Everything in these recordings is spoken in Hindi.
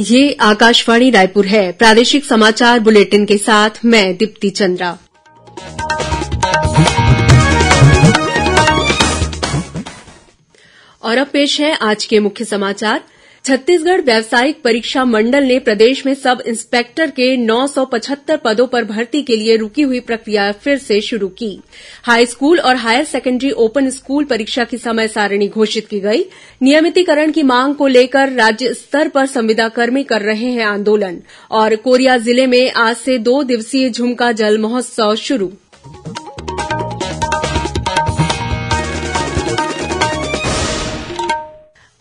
ये आकाशवाणी रायपुर है प्रादेशिक समाचार बुलेटिन के साथ मैं दीप्ति चंद्रा और अब पेश है आज के मुख्य समाचार छत्तीसगढ़ व्यावसायिक परीक्षा मंडल ने प्रदेश में सब इंस्पेक्टर के नौ सौ पचहत्तर पदों पर भर्ती के लिए रूकी हुई प्रक्रिया फिर से शुरू की हाईस्कूल और हायर सेकेंडरी ओपन स्कूल परीक्षा की समय सारिणी घोषित की गई नियमितीकरण की मांग को लेकर राज्य स्तर पर संविदाकर्मी कर रहे हैं आंदोलन और कोरिया जिले में आज से दो दिवसीय झुमका जल महोत्सव शुरू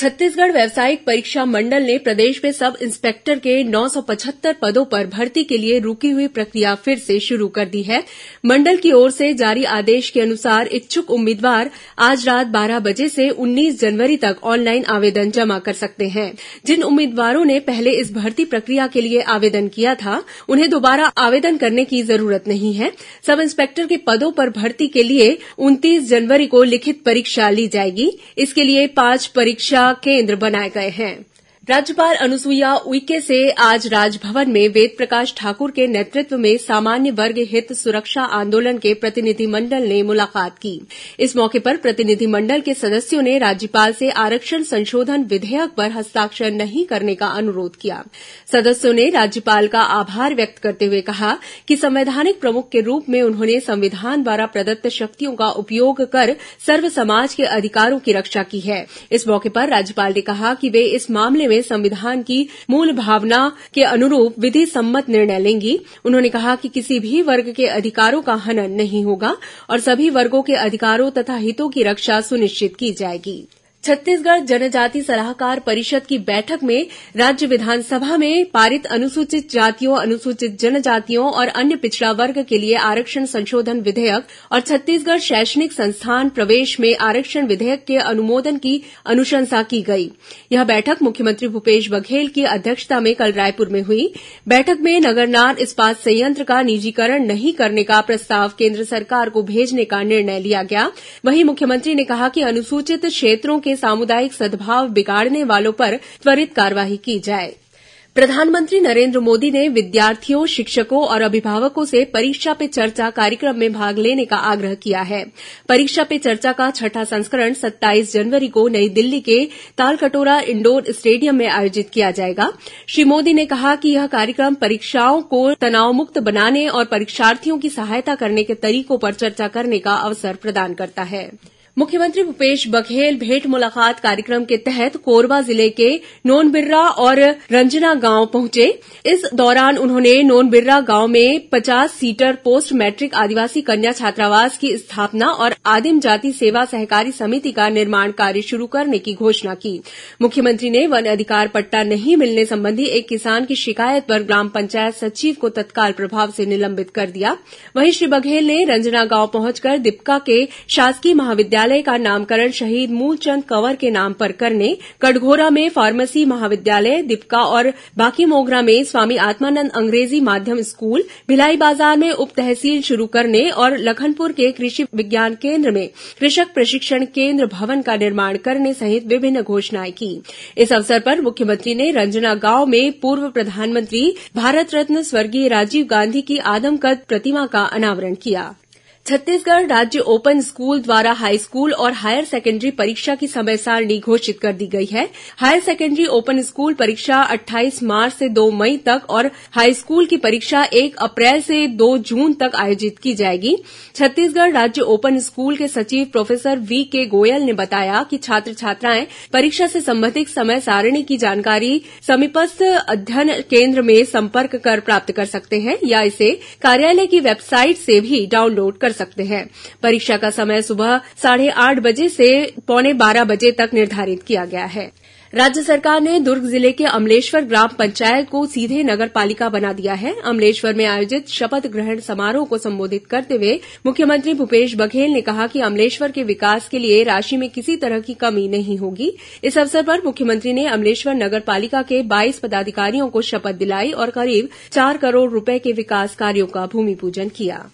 छत्तीसगढ़ व्यावसायिक परीक्षा मंडल ने प्रदेश में सब इंस्पेक्टर के नौ सौ पचहत्तर पदों पर भर्ती के लिए रूकी हुई प्रक्रिया फिर से शुरू कर दी है मंडल की ओर से जारी आदेश के अनुसार इच्छुक उम्मीदवार आज रात बारह बजे से उन्नीस जनवरी तक ऑनलाइन आवेदन जमा कर सकते हैं जिन उम्मीदवारों ने पहले इस भर्ती प्रक्रिया के लिए आवेदन किया था उन्हें दोबारा आवेदन करने की जरूरत नहीं है सब इंस्पेक्टर के पदों पर भर्ती के लिए उनतीस जनवरी को लिखित परीक्षा ली जाएगी इसके लिए पांच परीक्षा का केन्द्र बनाए गए हैं राज्यपाल अनुसुईया उइके से आज राजभवन में वेद प्रकाश ठाकुर के नेतृत्व में सामान्य वर्ग हित सुरक्षा आंदोलन के प्रतिनिधिमंडल ने मुलाकात की इस मौके पर प्रतिनिधिमंडल के सदस्यों ने राज्यपाल से आरक्षण संशोधन विधेयक पर हस्ताक्षर नहीं करने का अनुरोध किया सदस्यों ने राज्यपाल का आभार व्यक्त करते हुए कहा कि संवैधानिक प्रमुख के रूप में उन्होंने संविधान द्वारा प्रदत्त शक्तियों का उपयोग कर सर्व समाज के अधिकारों की रक्षा की है इस मौके पर राज्यपाल ने कहा कि वे इस मामले में संविधान की मूल भावना के अनुरूप विधि सम्मत निर्णय लेंगी उन्होंने कहा कि किसी भी वर्ग के अधिकारों का हनन नहीं होगा और सभी वर्गों के अधिकारों तथा हितों की रक्षा सुनिश्चित की जाएगी छत्तीसगढ़ जनजाति सलाहकार परिषद की बैठक में राज्य विधानसभा में पारित अनुसूचित जातियों अनुसूचित जनजातियों और अन्य पिछड़ा वर्ग के लिए आरक्षण संशोधन विधेयक और छत्तीसगढ़ शैक्षणिक संस्थान प्रवेश में आरक्षण विधेयक के अनुमोदन की अनुशंसा की गई यह बैठक मुख्यमंत्री भूपेश बघेल की अध्यक्षता में कल रायपुर में हुई बैठक में नगरनार इस्पात संयंत्र का निजीकरण नहीं करने का प्रस्ताव केन्द्र सरकार को भेजने का निर्णय लिया गया वहीं मुख्यमंत्री ने कहा कि अनुसूचित क्षेत्रों के के सामुदायिक सद्भाव बिगाड़ने वालों पर त्वरित कार्रवाई की जाए प्रधानमंत्री नरेन्द्र मोदी ने विद्यार्थियों शिक्षकों और अभिभावकों से परीक्षा पे चर्चा कार्यक्रम में भाग लेने का आग्रह किया है परीक्षा पे चर्चा का छठा संस्करण 27 जनवरी को नई दिल्ली के तालकटोरा इंडोर स्टेडियम में आयोजित किया जाएगा श्री मोदी ने कहा कि यह कार्यक्रम परीक्षाओं को तनावमुक्त बनाने और परीक्षार्थियों की सहायता करने के तरीकों पर चर्चा करने का अवसर प्रदान करता है मुख्यमंत्री भूपेश बघेल भेंट मुलाकात कार्यक्रम के तहत कोरबा जिले के नोनबिर्रा और रंजना गांव पहुंचे इस दौरान उन्होंने नोनबिर्रा गांव में पचास सीटर पोस्ट मैट्रिक आदिवासी कन्या छात्रावास की स्थापना और आदिम जाति सेवा सहकारी समिति का निर्माण कार्य शुरू करने की घोषणा की मुख्यमंत्री ने वन अधिकार पट्टा नहीं मिलने संबंधी एक किसान की शिकायत पर ग्राम पंचायत सचिव को तत्काल प्रभाव से निलंबित कर दिया वहीं श्री बघेल ने रंजना गांव पहुंचकर दीपका के शासकीय महाविद्यालय महाविद्यालय का नामकरण शहीद मूलचंद कंवर के नाम पर करने कटघोरा में फार्मेसी महाविद्यालय दीपका और मोगरा में स्वामी आत्मानंद अंग्रेजी माध्यम स्कूल भिलाई बाजार में उप तहसील शुरू करने और लखनपुर के कृषि विज्ञान केन्द्र में कृषक प्रशिक्षण केन्द्र भवन का निर्माण करने सहित विभिन्न घोषणाएं की इस अवसर पर मुख्यमंत्री ने रंजना गांव में पूर्व प्रधानमंत्री भारत रत्न स्वर्गीय राजीव गांधी की आदमकद प्रतिमा का अनावरण किया छत्तीसगढ़ राज्य ओपन स्कूल द्वारा हाईस्कूल और हायर सेकेंडरी परीक्षा की समय सारिणी घोषित कर दी गई है हायर सेकेंडरी ओपन स्कूल परीक्षा अट्ठाईस मार्च से दो मई तक और हाईस्कूल की परीक्षा एक अप्रैल से दो जून तक आयोजित की जाएगी छत्तीसगढ़ राज्य ओपन स्कूल के सचिव प्रोफेसर वी के गोयल ने बताया कि छात्र छात्राएं परीक्षा से संबंधित समय सारिणी की जानकारी समीपस्थ अध्ययन केन्द्र में संपर्क कर प्राप्त कर सकते हैं या इसे कार्यालय की वेबसाइट से भी डाउनलोड कर कर सकते हैं परीक्षा का समय सुबह साढ़े आठ बजे से पौने बारह बजे तक निर्धारित किया गया है राज्य सरकार ने दुर्ग जिले के अमलेश्वर ग्राम पंचायत को सीधे नगर पालिका बना दिया है अमलेश्वर में आयोजित शपथ ग्रहण समारोह को संबोधित करते हुए मुख्यमंत्री भूपेश बघेल ने कहा कि अमलेश्वर के विकास के लिए राशि में किसी तरह की कमी नहीं होगी इस अवसर पर मुख्यमंत्री ने अमलेश्वर नगर पालिका के बाईस पदाधिकारियों को शपथ दिलाई और करीब चार करोड़ रूपये के विकास कार्यो का भूमिपूजन किया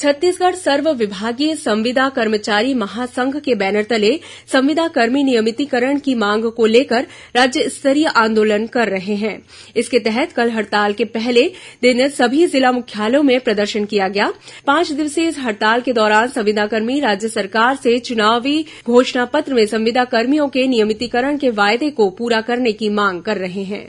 छत्तीसगढ़ सर्व विभागीय संविदा कर्मचारी महासंघ के बैनर तले संविदाकर्मी नियमितीकरण की मांग को लेकर राज्य स्तरीय आंदोलन कर रहे हैं इसके तहत कल हड़ताल के पहले दिन सभी जिला मुख्यालयों में प्रदर्शन किया गया पांच दिवसीय इस हड़ताल के दौरान संविदाकर्मी राज्य सरकार से चुनावी घोषणा पत्र में संविदाकर्मियों के नियमितीकरण के वायदे को पूरा करने की मांग कर रहे हैं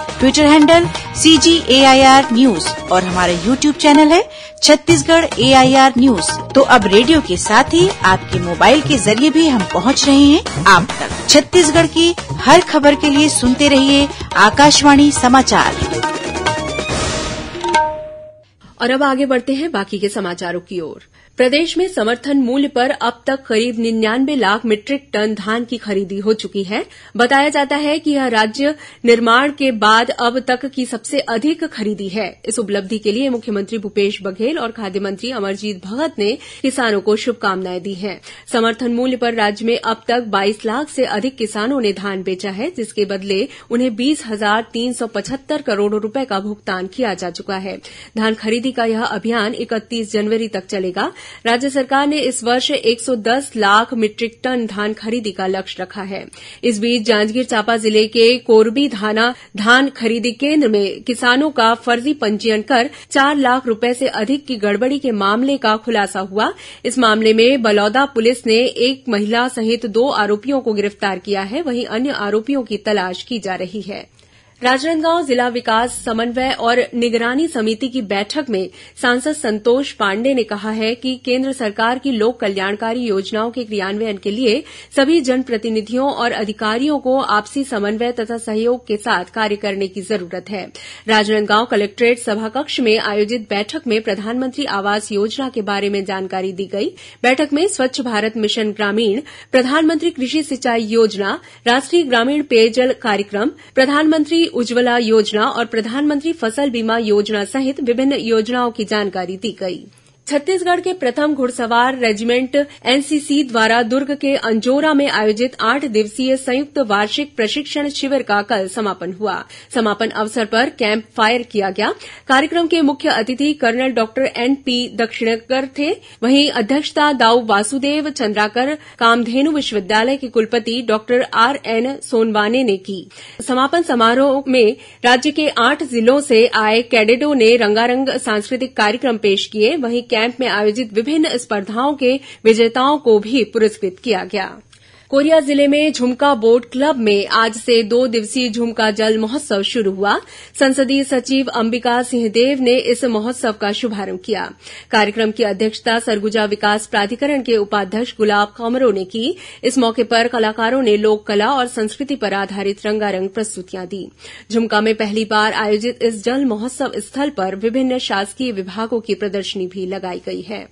Twitter handle C G A I R news और हमारा यूट्यूब चैनल है Chhattisgarh A I R news तो अब रेडियो के साथ ही आपके मोबाइल के जरिए भी हम पहुंच रहे हैं आप तक छत्तीसगढ़ की हर खबर के लिए सुनते रहिए आकाशवाणी समाचार और अब आगे बढ़ते हैं बाकी के समाचारों की ओर प्रदेश में समर्थन मूल्य पर अब तक करीब निन्यानवे लाख मीट्रिक टन धान की खरीदी हो चुकी है बताया जाता है कि यह राज्य निर्माण के बाद अब तक की सबसे अधिक खरीदी है इस उपलब्धि के लिए मुख्यमंत्री भूपेश बघेल और खाद्य मंत्री अमरजीत भगत ने किसानों को शुभकामनाएं दी हैं समर्थन मूल्य पर राज्य में अब तक बाईस लाख से अधिक किसानों ने धान बेचा है जिसके बदले उन्हें बीस हजार तीन सौ पचहत्तर करोड़ रूपये का भुगतान किया जा चुका है धान खरीदी सभी का यह अभियान इकतीस जनवरी तक चलेगा राज्य सरकार ने इस वर्ष एक सौ दस लाख मीट्रिक टन धान खरीदी का लक्ष्य रखा है इस बीच जांजगीर चांपा जिले के धाना धान खरीदी केन्द्र में किसानों का फर्जी पंजीयन कर चार लाख रूपये से अधिक की गड़बड़ी के मामले का खुलासा हुआ इस मामले में बलौदा पुलिस ने एक महिला सहित दो आरोपियों को गिरफ्तार किया है वहीं अन्य आरोपियों की तलाश की जा रही है राजनांदगांव जिला विकास समन्वय और निगरानी समिति की बैठक में सांसद संतोष पांडेय ने कहा है कि केन्द्र सरकार की लोक कल्याणकारी योजनाओं के क्रियान्वयन के लिए सभी जनप्रतिनिधियों और अधिकारियों को आपसी समन्वय तथा सहयोग के साथ कार्य करने की जरूरत है राजनांदगांव कलेक्ट्रेट सभाकक्ष में आयोजित बैठक में प्रधानमंत्री आवास योजना के बारे में जानकारी दी गई बैठक में स्वच्छ भारत मिशन ग्रामीण प्रधानमंत्री कृषि सिंचाई योजना राष्ट्रीय ग्रामीण पेयजल कार्यक्रम प्रधानमंत्री उज्ज्वला योजना और प्रधानमंत्री फसल बीमा योजना सहित विभिन्न योजनाओं की जानकारी दी गई छत्तीसगढ़ के प्रथम घुड़सवार रेजिमेंट एनसीसी द्वारा दुर्ग के अंजोरा में आयोजित आठ दिवसीय संयुक्त वार्षिक प्रशिक्षण शिविर का कल समापन हुआ समापन अवसर पर कैंप फायर किया गया कार्यक्रम के मुख्य अतिथि कर्नल डॉक्टर एनपी दक्षिणकर थे वहीं अध्यक्षता दाऊ वासुदेव चंद्राकर कामधेनु विश्वविद्यालय के कुलपति डॉक्टर आरएन सोनवाने ने की समापन समारोह में राज्य के आठ जिलों से आए कैडेटों ने रंगारंग सांस्कृतिक कार्यक्रम पेश किए वहीं कैंप में आयोजित विभिन्न स्पर्धाओं के विजेताओं को भी पुरस्कृत किया गया है कोरिया जिले में झुमका बोट क्लब में आज से दो दिवसीय झुमका जल महोत्सव शुरू हुआ संसदीय सचिव अंबिका सिंहदेव ने इस महोत्सव का शुभारंभ किया कार्यक्रम की अध्यक्षता सरगुजा विकास प्राधिकरण के उपाध्यक्ष गुलाब कमरो ने की इस मौके पर कलाकारों ने लोक कला और संस्कृति पर आधारित रंगारंग प्रस्तुतियां दी झुमका में पहली बार आयोजित इस जल महोत्सव स्थल पर विभिन्न शासकीय विभागों की प्रदर्शनी भी लगाई गई है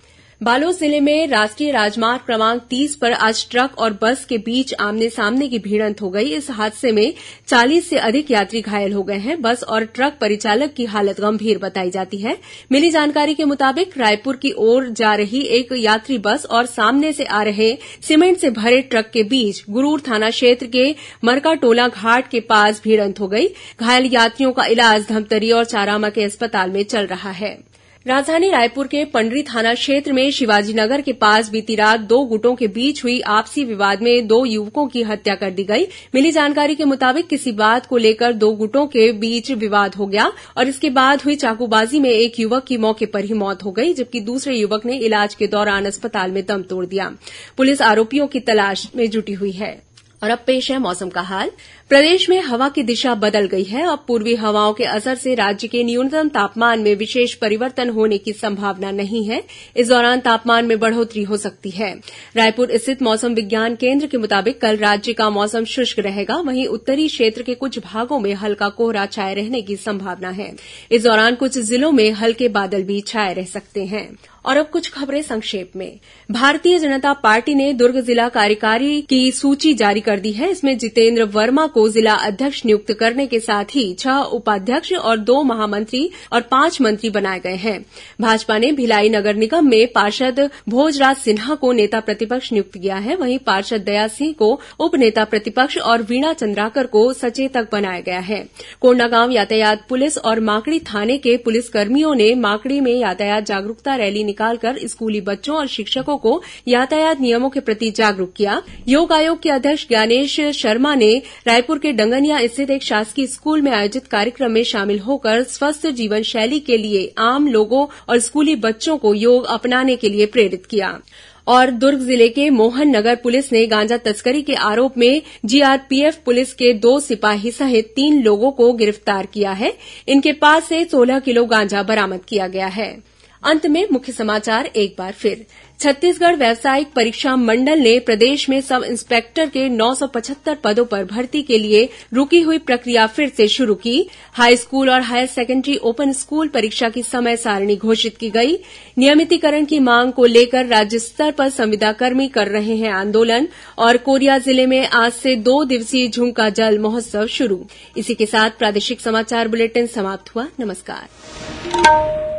बालोद जिले में राष्ट्रीय राजमार्ग क्रमांक तीस पर आज ट्रक और बस के बीच आमने सामने की भिडंत हो गई इस हादसे में चालीस से अधिक यात्री घायल हो गए हैं बस और ट्रक परिचालक की हालत गंभीर बताई जाती है मिली जानकारी के मुताबिक रायपुर की ओर जा रही एक यात्री बस और सामने से आ रहे सीमेंट से भरे ट्रक के बीच गुरूर थाना क्षेत्र के मरकाटोला घाट के पास भिड़ंत हो गई घायल यात्रियों का इलाज धमतरी और चारामा के अस्पताल में चल रहा है राजधानी रायपुर के पंडरी थाना क्षेत्र में शिवाजीनगर के पास बीती रात दो गुटों के बीच हुई आपसी विवाद में दो युवकों की हत्या कर दी गई मिली जानकारी के मुताबिक किसी बात को लेकर दो गुटों के बीच विवाद हो गया और इसके बाद हुई चाकूबाजी में एक युवक की मौके पर ही मौत हो गई जबकि दूसरे युवक ने इलाज के दौरान अस्पताल में दम तोड़ दिया पुलिस आरोपियों की तलाश में जुटी हुई है और अब पेश है मौसम का हाल प्रदेश में हवा की दिशा बदल गई है और पूर्वी हवाओं के असर से राज्य के न्यूनतम तापमान में विशेष परिवर्तन होने की संभावना नहीं है इस दौरान तापमान में बढ़ोतरी हो सकती है रायपुर स्थित मौसम विज्ञान केंद्र के मुताबिक कल राज्य का मौसम शुष्क रहेगा वहीं उत्तरी क्षेत्र के कुछ भागों में हल्का कोहरा छाये रहने की संभावना है इस दौरान कुछ जिलों में हल्के बादल भी छाये रह सकते हैं और अब कुछ खबरें संक्षेप में भारतीय जनता पार्टी ने दुर्ग जिला कार्यकारी की सूची जारी कर दी है इसमें जितेन्द्र वर्मा को जिला अध्यक्ष नियुक्त करने के साथ ही छह उपाध्यक्ष और दो महामंत्री और पांच मंत्री बनाए गए हैं भाजपा ने भिलाई नगर निगम में पार्षद भोजराज सिन्हा को नेता प्रतिपक्ष नियुक्त किया है वहीं पार्षद दया सिंह को उप नेता प्रतिपक्ष और वीणा चंद्राकर को सचेतक बनाया गया है कोंडागांव यातायात पुलिस और माकड़ी थाने के पुलिसकर्मियों ने माकड़ी में यातायात जागरूकता रैली निकालकर स्कूली बच्चों और शिक्षकों को यातायात नियमों के प्रति जागरूक किया योग आयोग के अध्यक्ष ज्ञानेश शर्मा ने रायपुर के डंगनिया स्थित एक शासकीय स्कूल में आयोजित कार्यक्रम में शामिल होकर स्वस्थ जीवन शैली के लिए आम लोगों और स्कूली बच्चों को योग अपनाने के लिए प्रेरित किया और दुर्ग जिले के मोहन नगर पुलिस ने गांजा तस्करी के आरोप में जीआरपीएफ पुलिस के दो सिपाही सहित तीन लोगों को गिरफ्तार किया है इनके पास से सोलह किलो गांजा बरामद किया गया है अंत में मुख्य समाचार एक बार फिर छत्तीसगढ़ व्यावसायिक परीक्षा मंडल ने प्रदेश में सब इंस्पेक्टर के 975 पदों पर भर्ती के लिए रूकी हुई प्रक्रिया फिर से शुरू की हाईस्कूल और हायर सेकेंडरी ओपन स्कूल परीक्षा की समय सारणी घोषित की गई नियमितीकरण की मांग को लेकर राज्य स्तर पर संविदाकर्मी कर रहे हैं आंदोलन और कोरिया जिले में आज से दो दिवसीय झुमका जल महोत्सव शुरू इसी के साथ प्रादेशिक समाचार बुलेटिन समाप्त हुआ नमस्कार